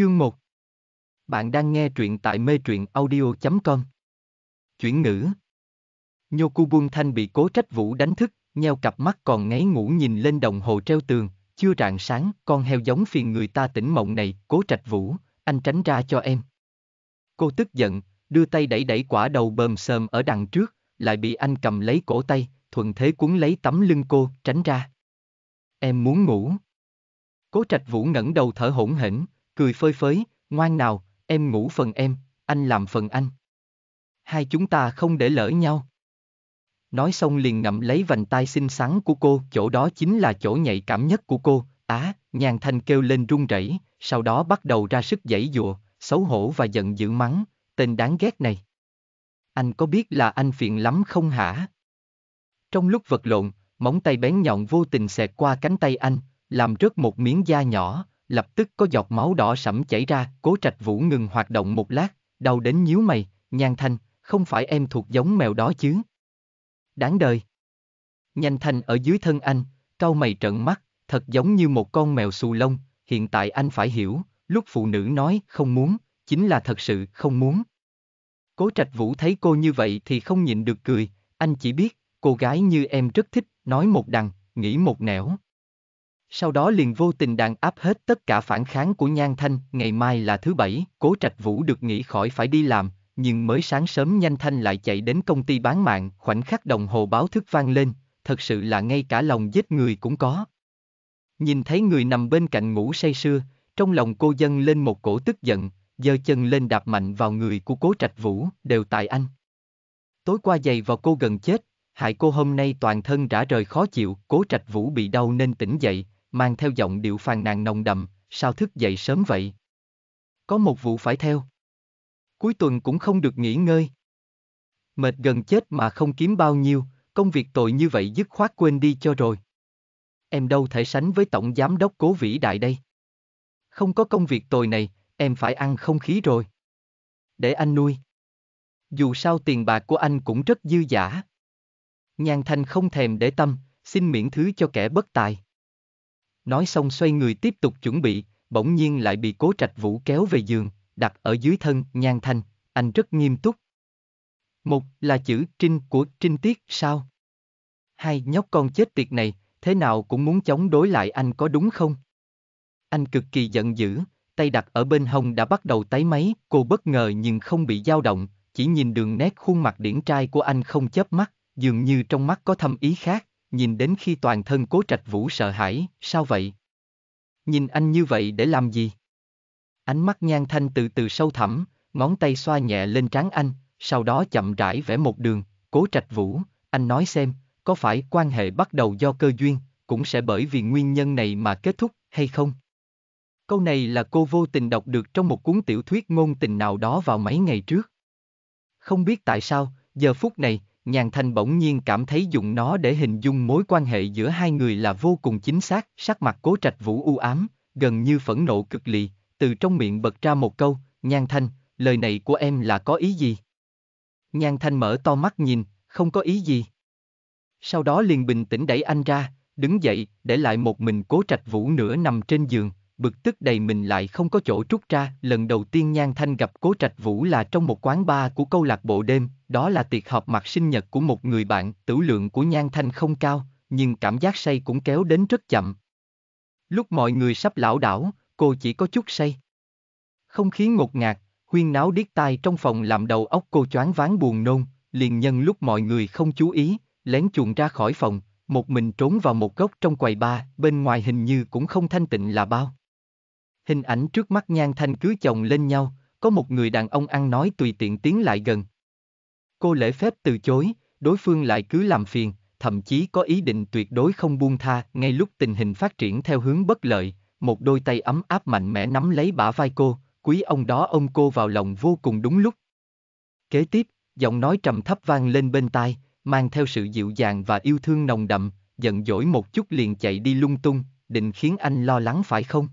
Chương 1 Bạn đang nghe truyện tại mê truyện audio.com Chuyển ngữ Nhokubun Thanh bị cố trách vũ đánh thức, nheo cặp mắt còn ngáy ngủ nhìn lên đồng hồ treo tường, chưa rạng sáng, con heo giống phiền người ta tỉnh mộng này, cố trạch vũ, anh tránh ra cho em. Cô tức giận, đưa tay đẩy đẩy quả đầu bơm sờm ở đằng trước, lại bị anh cầm lấy cổ tay, thuận thế cuốn lấy tấm lưng cô, tránh ra. Em muốn ngủ. Cố trạch vũ ngẩng đầu thở hổn hển, cười phơi phới, ngoan nào, em ngủ phần em, anh làm phần anh. Hai chúng ta không để lỡ nhau. Nói xong liền ngậm lấy vành tay xinh xắn của cô, chỗ đó chính là chỗ nhạy cảm nhất của cô, á, à, nhàn thanh kêu lên run rẩy, sau đó bắt đầu ra sức giãy dụa, xấu hổ và giận dữ mắng, tên đáng ghét này. Anh có biết là anh phiền lắm không hả? Trong lúc vật lộn, móng tay bén nhọn vô tình xẹt qua cánh tay anh, làm rớt một miếng da nhỏ, lập tức có giọt máu đỏ sẫm chảy ra, cố trạch vũ ngừng hoạt động một lát, đau đến nhíu mày, nhan thanh, không phải em thuộc giống mèo đó chứ. Đáng đời. Nhan thanh ở dưới thân anh, cau mày trợn mắt, thật giống như một con mèo xù lông, hiện tại anh phải hiểu, lúc phụ nữ nói không muốn, chính là thật sự không muốn. Cố trạch vũ thấy cô như vậy thì không nhịn được cười, anh chỉ biết, cô gái như em rất thích, nói một đằng, nghĩ một nẻo sau đó liền vô tình đàn áp hết tất cả phản kháng của Nhan Thanh, ngày mai là thứ bảy, Cố Trạch Vũ được nghỉ khỏi phải đi làm, nhưng mới sáng sớm Nhan Thanh lại chạy đến công ty bán mạng, khoảnh khắc đồng hồ báo thức vang lên, thật sự là ngay cả lòng giết người cũng có. Nhìn thấy người nằm bên cạnh ngủ say sưa, trong lòng cô dâng lên một cổ tức giận, giơ chân lên đạp mạnh vào người của Cố Trạch Vũ, đều tại anh. Tối qua giày vào cô gần chết, hại cô hôm nay toàn thân rã rời khó chịu, Cố Trạch Vũ bị đau nên tỉnh dậy, mang theo giọng điệu phàn nàn nồng đậm, sao thức dậy sớm vậy? Có một vụ phải theo. Cuối tuần cũng không được nghỉ ngơi. Mệt gần chết mà không kiếm bao nhiêu, công việc tội như vậy dứt khoát quên đi cho rồi. Em đâu thể sánh với tổng giám đốc cố vĩ đại đây. Không có công việc tồi này, em phải ăn không khí rồi. Để anh nuôi. Dù sao tiền bạc của anh cũng rất dư giả. Nhàn Thanh không thèm để tâm, xin miễn thứ cho kẻ bất tài nói xong xoay người tiếp tục chuẩn bị, bỗng nhiên lại bị cố trạch vũ kéo về giường, đặt ở dưới thân, nhan thanh, anh rất nghiêm túc. Một là chữ trinh của trinh tiết sao? Hai nhóc con chết tiệt này, thế nào cũng muốn chống đối lại anh có đúng không? Anh cực kỳ giận dữ, tay đặt ở bên hông đã bắt đầu tái máy, cô bất ngờ nhưng không bị dao động, chỉ nhìn đường nét khuôn mặt điển trai của anh không chớp mắt, dường như trong mắt có thâm ý khác nhìn đến khi toàn thân cố trạch vũ sợ hãi, sao vậy? Nhìn anh như vậy để làm gì? Ánh mắt nhan thanh từ từ sâu thẳm, ngón tay xoa nhẹ lên trán anh, sau đó chậm rãi vẽ một đường, cố trạch vũ, anh nói xem, có phải quan hệ bắt đầu do cơ duyên, cũng sẽ bởi vì nguyên nhân này mà kết thúc, hay không? Câu này là cô vô tình đọc được trong một cuốn tiểu thuyết ngôn tình nào đó vào mấy ngày trước. Không biết tại sao, giờ phút này, nhàn thanh bỗng nhiên cảm thấy dùng nó để hình dung mối quan hệ giữa hai người là vô cùng chính xác, sắc mặt cố trạch vũ u ám, gần như phẫn nộ cực lì, từ trong miệng bật ra một câu, nhan thanh, lời này của em là có ý gì? Nhan thanh mở to mắt nhìn, không có ý gì. Sau đó liền bình tĩnh đẩy anh ra, đứng dậy, để lại một mình cố trạch vũ nửa nằm trên giường bực tức đầy mình lại không có chỗ trút ra. Lần đầu tiên Nhan Thanh gặp Cố Trạch Vũ là trong một quán bar của câu lạc bộ đêm, đó là tiệc họp mặt sinh nhật của một người bạn, tửu lượng của Nhan Thanh không cao, nhưng cảm giác say cũng kéo đến rất chậm. Lúc mọi người sắp lão đảo, cô chỉ có chút say. Không khí ngột ngạt, huyên náo điếc tai trong phòng làm đầu óc cô choáng váng buồn nôn, liền nhân lúc mọi người không chú ý, lén chuồn ra khỏi phòng, một mình trốn vào một góc trong quầy bar bên ngoài hình như cũng không thanh tịnh là bao. Hình ảnh trước mắt Nhan Thanh cưới chồng lên nhau, có một người đàn ông ăn nói tùy tiện tiến lại gần. Cô lễ phép từ chối, đối phương lại cứ làm phiền, thậm chí có ý định tuyệt đối không buông tha ngay lúc tình hình phát triển theo hướng bất lợi, một đôi tay ấm áp mạnh mẽ nắm lấy bả vai cô, quý ông đó ôm cô vào lòng vô cùng đúng lúc. Kế tiếp, giọng nói trầm thấp vang lên bên tai, mang theo sự dịu dàng và yêu thương nồng đậm, giận dỗi một chút liền chạy đi lung tung, định khiến anh lo lắng phải không?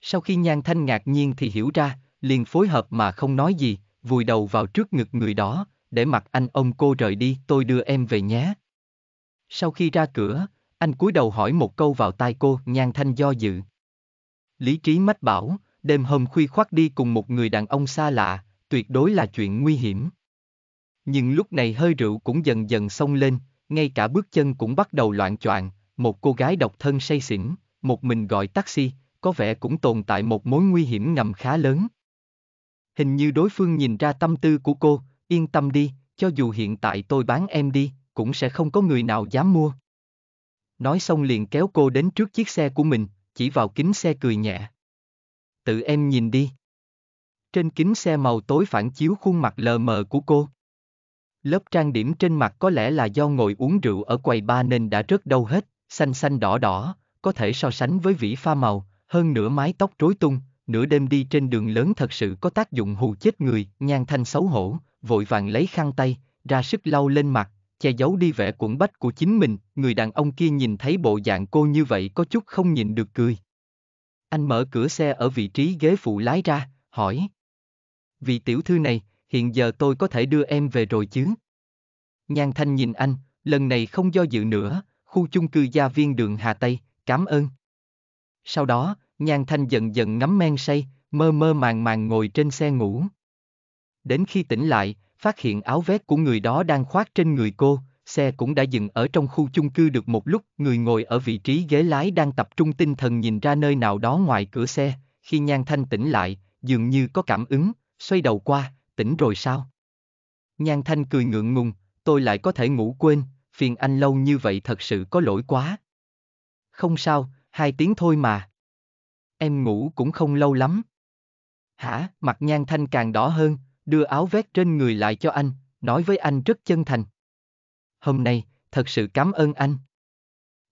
Sau khi Nhan Thanh ngạc nhiên thì hiểu ra, liền phối hợp mà không nói gì, vùi đầu vào trước ngực người đó, để mặc anh ông cô rời đi, tôi đưa em về nhé. Sau khi ra cửa, anh cúi đầu hỏi một câu vào tai cô, Nhan Thanh do dự. Lý trí mách bảo, đêm hôm khuya khoác đi cùng một người đàn ông xa lạ, tuyệt đối là chuyện nguy hiểm. Nhưng lúc này hơi rượu cũng dần dần xông lên, ngay cả bước chân cũng bắt đầu loạn choạng, một cô gái độc thân say xỉn, một mình gọi taxi, có vẻ cũng tồn tại một mối nguy hiểm ngầm khá lớn. Hình như đối phương nhìn ra tâm tư của cô, yên tâm đi, cho dù hiện tại tôi bán em đi, cũng sẽ không có người nào dám mua. Nói xong liền kéo cô đến trước chiếc xe của mình, chỉ vào kính xe cười nhẹ. Tự em nhìn đi. Trên kính xe màu tối phản chiếu khuôn mặt lờ mờ của cô. Lớp trang điểm trên mặt có lẽ là do ngồi uống rượu ở quầy ba nên đã rớt đâu hết, xanh xanh đỏ đỏ, có thể so sánh với vỉ pha màu, hơn nửa mái tóc rối tung, nửa đêm đi trên đường lớn thật sự có tác dụng hù chết người, nhan thanh xấu hổ, vội vàng lấy khăn tay, ra sức lau lên mặt, che giấu đi vẻ cuộn bách của chính mình, người đàn ông kia nhìn thấy bộ dạng cô như vậy có chút không nhìn được cười. Anh mở cửa xe ở vị trí ghế phụ lái ra, hỏi. Vị tiểu thư này, hiện giờ tôi có thể đưa em về rồi chứ? Nhan Thanh nhìn anh, lần này không do dự nữa, khu chung cư gia viên đường Hà Tây, cảm ơn. Sau đó, Nhan Thanh dần dần ngắm men say, mơ mơ màng màng ngồi trên xe ngủ. Đến khi tỉnh lại, phát hiện áo vest của người đó đang khoác trên người cô, xe cũng đã dừng ở trong khu chung cư được một lúc, người ngồi ở vị trí ghế lái đang tập trung tinh thần nhìn ra nơi nào đó ngoài cửa xe, khi Nhan Thanh tỉnh lại, dường như có cảm ứng, xoay đầu qua, tỉnh rồi sao? Nhan Thanh cười ngượng ngùng, tôi lại có thể ngủ quên, phiền anh lâu như vậy thật sự có lỗi quá. Không sao, hai tiếng thôi mà. Em ngủ cũng không lâu lắm. Hả, mặt nhan thanh càng đỏ hơn, đưa áo vét trên người lại cho anh, nói với anh rất chân thành. Hôm nay, thật sự cảm ơn anh.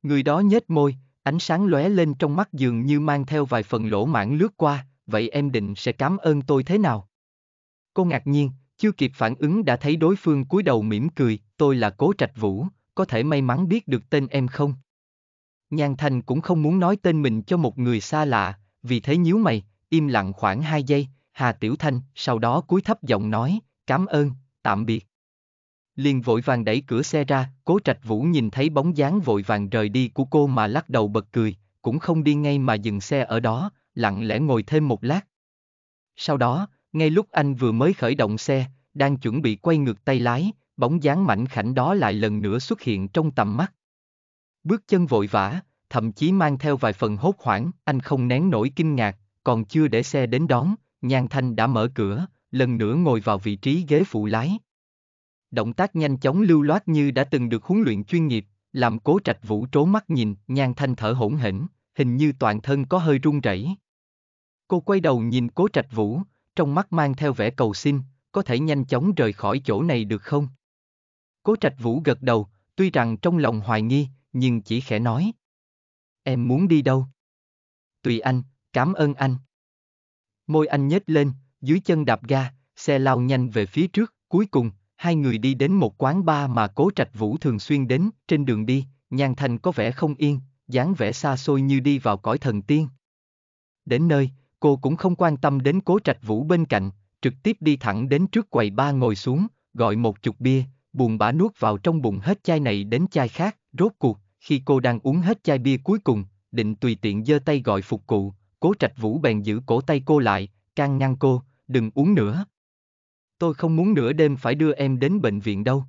Người đó nhếch môi, ánh sáng lóe lên trong mắt dường như mang theo vài phần lỗ mãn lướt qua, vậy em định sẽ cảm ơn tôi thế nào? Cô ngạc nhiên, chưa kịp phản ứng đã thấy đối phương cúi đầu mỉm cười, tôi là Cố Trạch Vũ, có thể may mắn biết được tên em không? Nhan Thanh cũng không muốn nói tên mình cho một người xa lạ, vì thế nhíu mày, im lặng khoảng 2 giây, Hà Tiểu Thanh sau đó cúi thấp giọng nói, cảm ơn, tạm biệt. Liền vội vàng đẩy cửa xe ra, cố trạch vũ nhìn thấy bóng dáng vội vàng rời đi của cô mà lắc đầu bật cười, cũng không đi ngay mà dừng xe ở đó, lặng lẽ ngồi thêm một lát. Sau đó, ngay lúc anh vừa mới khởi động xe, đang chuẩn bị quay ngược tay lái, bóng dáng mảnh khảnh đó lại lần nữa xuất hiện trong tầm mắt, Bước chân vội vã, thậm chí mang theo vài phần hốt hoảng, anh không nén nổi kinh ngạc, còn chưa để xe đến đón, Nhan Thanh đã mở cửa, lần nữa ngồi vào vị trí ghế phụ lái. Động tác nhanh chóng lưu loát như đã từng được huấn luyện chuyên nghiệp, làm cố trạch vũ trố mắt nhìn, Nhan Thanh thở hổn hển, hình như toàn thân có hơi run rẩy. Cô quay đầu nhìn cố trạch vũ, trong mắt mang theo vẻ cầu xin, có thể nhanh chóng rời khỏi chỗ này được không? Cố trạch vũ gật đầu, tuy rằng trong lòng hoài nghi, nhưng chỉ khẽ nói. Em muốn đi đâu? Tùy anh, cảm ơn anh. Môi anh nhếch lên, dưới chân đạp ga, xe lao nhanh về phía trước, cuối cùng, hai người đi đến một quán bar mà Cố Trạch Vũ thường xuyên đến, trên đường đi, Nhan Thành có vẻ không yên, dáng vẻ xa xôi như đi vào cõi thần tiên. Đến nơi, cô cũng không quan tâm đến Cố Trạch Vũ bên cạnh, trực tiếp đi thẳng đến trước quầy ba ngồi xuống, gọi một chục bia, buồn bã nuốt vào trong bụng hết chai này đến chai khác, rốt cuộc, khi cô đang uống hết chai bia cuối cùng, định tùy tiện giơ tay gọi phục cụ, cố trạch vũ bèn giữ cổ tay cô lại, can ngăn cô, đừng uống nữa. Tôi không muốn nửa đêm phải đưa em đến bệnh viện đâu.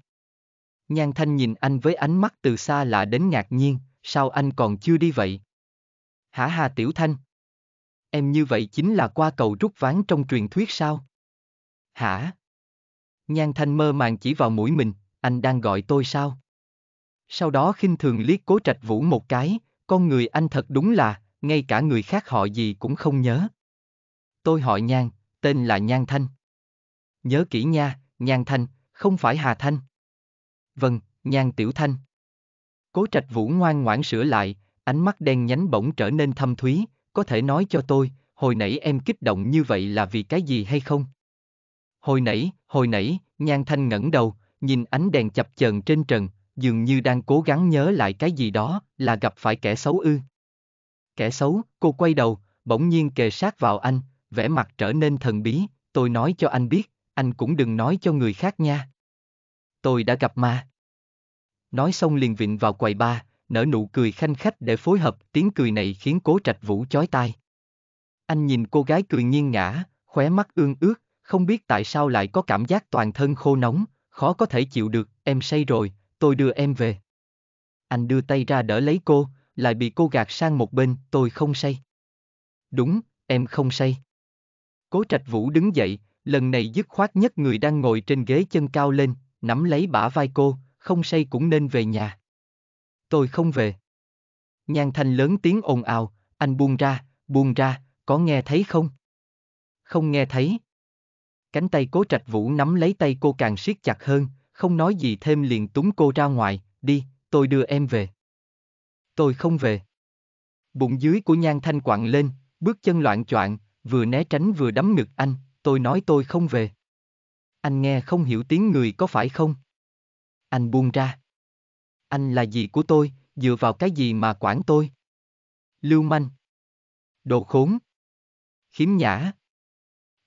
Nhan Thanh nhìn anh với ánh mắt từ xa lạ đến ngạc nhiên, sao anh còn chưa đi vậy? Hả hà Tiểu Thanh? Em như vậy chính là qua cầu rút ván trong truyền thuyết sao? Hả? Nhan Thanh mơ màng chỉ vào mũi mình, anh đang gọi tôi sao? sau đó khinh thường liếc cố trạch vũ một cái, con người anh thật đúng là, ngay cả người khác họ gì cũng không nhớ. Tôi họ Nhan, tên là Nhan Thanh. Nhớ kỹ nha, Nhan Thanh, không phải Hà Thanh. Vâng, Nhan Tiểu Thanh. Cố trạch vũ ngoan ngoãn sửa lại, ánh mắt đen nhánh bỗng trở nên thâm thúy, có thể nói cho tôi, hồi nãy em kích động như vậy là vì cái gì hay không? Hồi nãy, hồi nãy, Nhan Thanh ngẩng đầu, nhìn ánh đèn chập chờn trên trần, dường như đang cố gắng nhớ lại cái gì đó, là gặp phải kẻ xấu ư. Kẻ xấu, cô quay đầu, bỗng nhiên kề sát vào anh, vẻ mặt trở nên thần bí, tôi nói cho anh biết, anh cũng đừng nói cho người khác nha. Tôi đã gặp ma. Nói xong liền vịn vào quầy ba, nở nụ cười khanh khách để phối hợp, tiếng cười này khiến cố trạch vũ chói tai. Anh nhìn cô gái cười nghiêng ngả khóe mắt ương ướt, không biết tại sao lại có cảm giác toàn thân khô nóng, khó có thể chịu được, em say rồi, tôi đưa em về. Anh đưa tay ra đỡ lấy cô, lại bị cô gạt sang một bên, tôi không say. Đúng, em không say. Cố trạch vũ đứng dậy, lần này dứt khoát nhất người đang ngồi trên ghế chân cao lên, nắm lấy bả vai cô, không say cũng nên về nhà. Tôi không về. Nhan thanh lớn tiếng ồn ào, anh buông ra, buông ra, có nghe thấy không? Không nghe thấy. Cánh tay cố trạch vũ nắm lấy tay cô càng siết chặt hơn, không nói gì thêm liền túng cô ra ngoài, đi, tôi đưa em về. Tôi không về. Bụng dưới của Nhan Thanh quặn lên, bước chân loạn choạng, vừa né tránh vừa đấm ngực anh, tôi nói tôi không về. Anh nghe không hiểu tiếng người có phải không? Anh buông ra. Anh là gì của tôi, dựa vào cái gì mà quản tôi? Lưu manh. Đồ khốn. Khiếm nhã.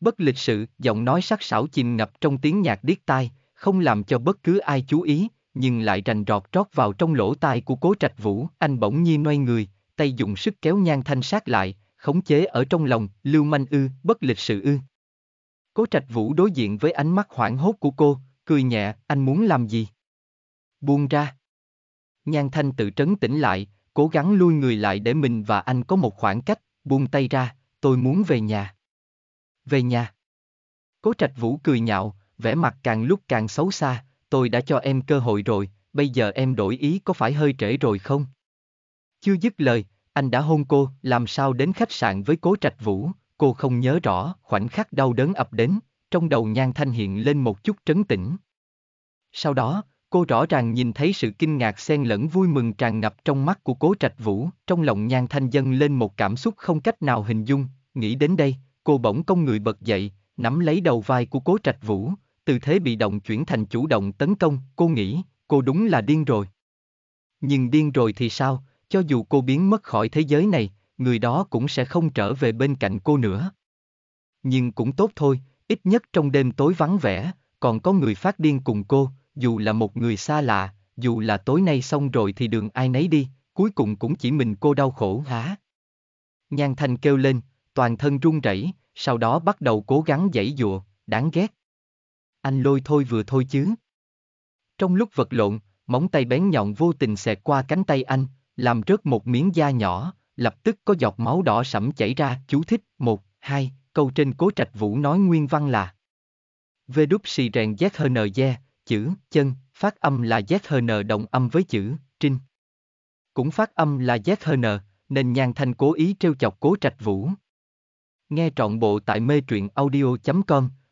Bất lịch sự, giọng nói sắc sảo chìm ngập trong tiếng nhạc điếc tai, không làm cho bất cứ ai chú ý, nhưng lại rành rọt trót vào trong lỗ tai của cố trạch vũ. Anh bỗng nhiên ngoay người, tay dùng sức kéo nhan thanh sát lại, khống chế ở trong lòng, lưu manh ư, bất lịch sự ư. Cố trạch vũ đối diện với ánh mắt hoảng hốt của cô, cười nhẹ, anh muốn làm gì? Buông ra. Nhan thanh tự trấn tĩnh lại, cố gắng lui người lại để mình và anh có một khoảng cách, buông tay ra, tôi muốn về nhà. Về nhà. Cố trạch vũ cười nhạo, vẻ mặt càng lúc càng xấu xa, tôi đã cho em cơ hội rồi, bây giờ em đổi ý có phải hơi trễ rồi không? Chưa dứt lời, anh đã hôn cô, làm sao đến khách sạn với cố trạch vũ, cô không nhớ rõ, khoảnh khắc đau đớn ập đến, trong đầu nhan thanh hiện lên một chút trấn tĩnh. Sau đó, cô rõ ràng nhìn thấy sự kinh ngạc xen lẫn vui mừng tràn ngập trong mắt của cố trạch vũ, trong lòng nhan thanh dâng lên một cảm xúc không cách nào hình dung, nghĩ đến đây, cô bỗng công người bật dậy, nắm lấy đầu vai của cố trạch vũ, từ thế bị động chuyển thành chủ động tấn công, cô nghĩ, cô đúng là điên rồi. Nhưng điên rồi thì sao, cho dù cô biến mất khỏi thế giới này, người đó cũng sẽ không trở về bên cạnh cô nữa. Nhưng cũng tốt thôi, ít nhất trong đêm tối vắng vẻ, còn có người phát điên cùng cô, dù là một người xa lạ, dù là tối nay xong rồi thì đường ai nấy đi, cuối cùng cũng chỉ mình cô đau khổ hả? Nhan Thanh kêu lên, toàn thân run rẩy, sau đó bắt đầu cố gắng giãy dụa, đáng ghét anh lôi thôi vừa thôi chứ. Trong lúc vật lộn, móng tay bén nhọn vô tình xẹt qua cánh tay anh, làm rớt một miếng da nhỏ, lập tức có giọt máu đỏ sẫm chảy ra, chú thích, một, hai, câu trên cố trạch vũ nói nguyên văn là Vê đúc xì rèn giác hờ nờ da, chữ, chân, phát âm là giác hờ nờ động âm với chữ, trinh. Cũng phát âm là giác hờ nờ, nên nhàn thanh cố ý trêu chọc cố trạch vũ. Nghe trọn bộ tại mê truyện audio.com